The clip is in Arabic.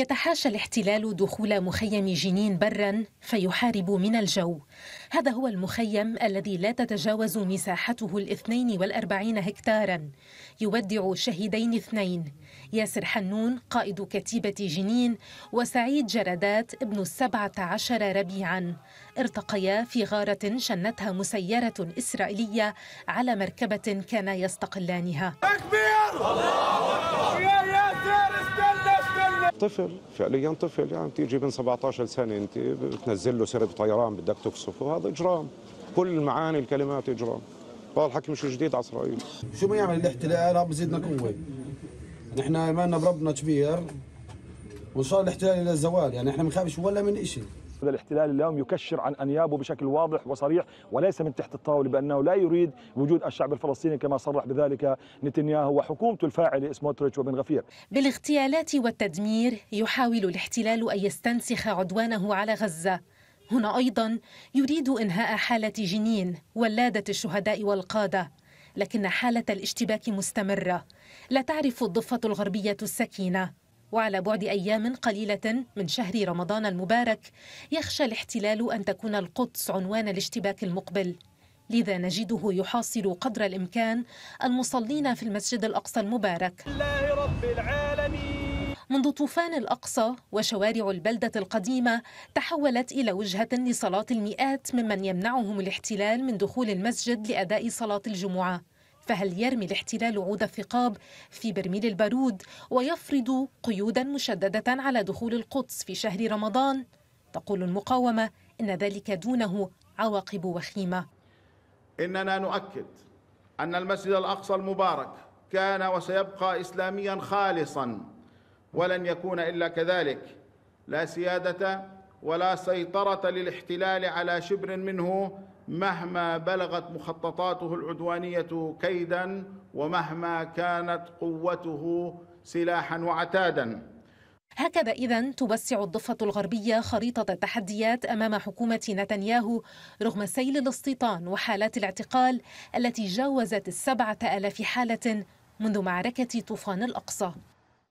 يتحاشى الاحتلال دخول مخيم جنين برا فيحارب من الجو هذا هو المخيم الذي لا تتجاوز مساحته الاثنين والأربعين هكتارا يودع شهيدين اثنين ياسر حنون قائد كتيبة جنين وسعيد جردات ابن السبعة عشر ربيعا ارتقيا في غارة شنتها مسيرة إسرائيلية على مركبة كان يستقلانها أكبر! الله أكبر! طفل فعليا طفل يعني تيجي من 17 سنه انت بتنزل له سرد طيران بدك تقصفه هذا اجرام كل معاني الكلمات اجرام هذا الحكي مش جديد على اسرائيل شو ما يعمل الاحتلال عم بزيدنا قوه نحن ايماننا بربنا كبير وان شاء الله الاحتلال الى الزوال يعني احنا ما بنخافش ولا من شيء هذا الاحتلال اليوم يكشر عن أنيابه بشكل واضح وصريح وليس من تحت الطاولة بأنه لا يريد وجود الشعب الفلسطيني كما صرح بذلك نتنياهو وحكومته الفاعلة سموتريتش وبن غفير بالاغتيالات والتدمير يحاول الاحتلال أن يستنسخ عدوانه على غزة هنا أيضا يريد إنهاء حالة جنين ولادة الشهداء والقادة لكن حالة الاشتباك مستمرة لا تعرف الضفة الغربية السكينة وعلى بعد ايام قليله من شهر رمضان المبارك يخشى الاحتلال ان تكون القدس عنوان الاشتباك المقبل لذا نجده يحاصر قدر الامكان المصلين في المسجد الاقصى المبارك الله رب العالمين منذ طوفان الاقصى وشوارع البلده القديمه تحولت الى وجهه لصلاه المئات ممن يمنعهم الاحتلال من دخول المسجد لاداء صلاه الجمعه فهل يرمي الاحتلال عود الثقاب في برميل البارود ويفرض قيودا مشددة على دخول القدس في شهر رمضان؟ تقول المقاومة إن ذلك دونه عواقب وخيمة إننا نؤكد أن المسجد الأقصى المبارك كان وسيبقى إسلاميا خالصا ولن يكون إلا كذلك لا سيادة ولا سيطره للاحتلال على شبر منه مهما بلغت مخططاته العدوانيه كيدا ومهما كانت قوته سلاحا وعتادا هكذا إذا توسع الضفة الغربية خريطة التحديات أمام حكومة نتنياهو رغم سيل الاستيطان وحالات الاعتقال التي جاوزت السبعة ألاف حالة منذ معركة طوفان الأقصى